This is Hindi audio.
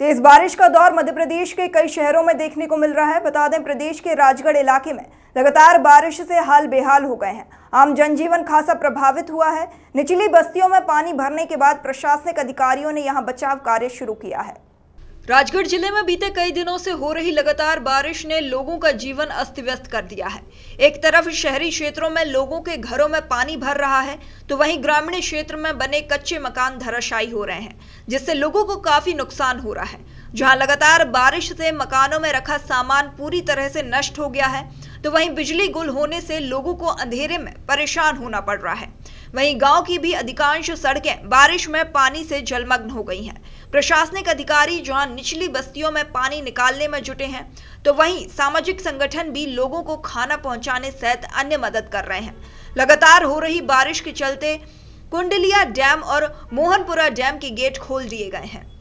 तेज बारिश का दौर मध्य प्रदेश के कई शहरों में देखने को मिल रहा है बता दें प्रदेश के राजगढ़ इलाके में लगातार बारिश से हाल बेहाल हो गए हैं आम जनजीवन खासा प्रभावित हुआ है निचली बस्तियों में पानी भरने के बाद प्रशासनिक अधिकारियों ने यहां बचाव कार्य शुरू किया है राजगढ़ जिले में बीते कई दिनों से हो रही लगातार बारिश ने लोगों का जीवन अस्त व्यस्त कर दिया है एक तरफ शहरी क्षेत्रों में लोगों के घरों में पानी भर रहा है तो वहीं ग्रामीण क्षेत्र में बने कच्चे मकान धराशायी हो रहे हैं जिससे लोगों को काफी नुकसान हो रहा है जहां लगातार बारिश से मकानों में रखा सामान पूरी तरह से नष्ट हो गया है तो वहीं बिजली गुल होने से लोगों को अंधेरे में परेशान होना पड़ रहा है वहीं गांव की भी अधिकांश सड़कें बारिश में पानी से जलमग्न हो गई हैं प्रशासनिक अधिकारी जहां निचली बस्तियों में पानी निकालने में जुटे हैं तो वहीं सामाजिक संगठन भी लोगों को खाना पहुंचाने सहित अन्य मदद कर रहे हैं लगातार हो रही बारिश के चलते कुंडलिया डैम और मोहनपुरा डैम के गेट खोल दिए गए हैं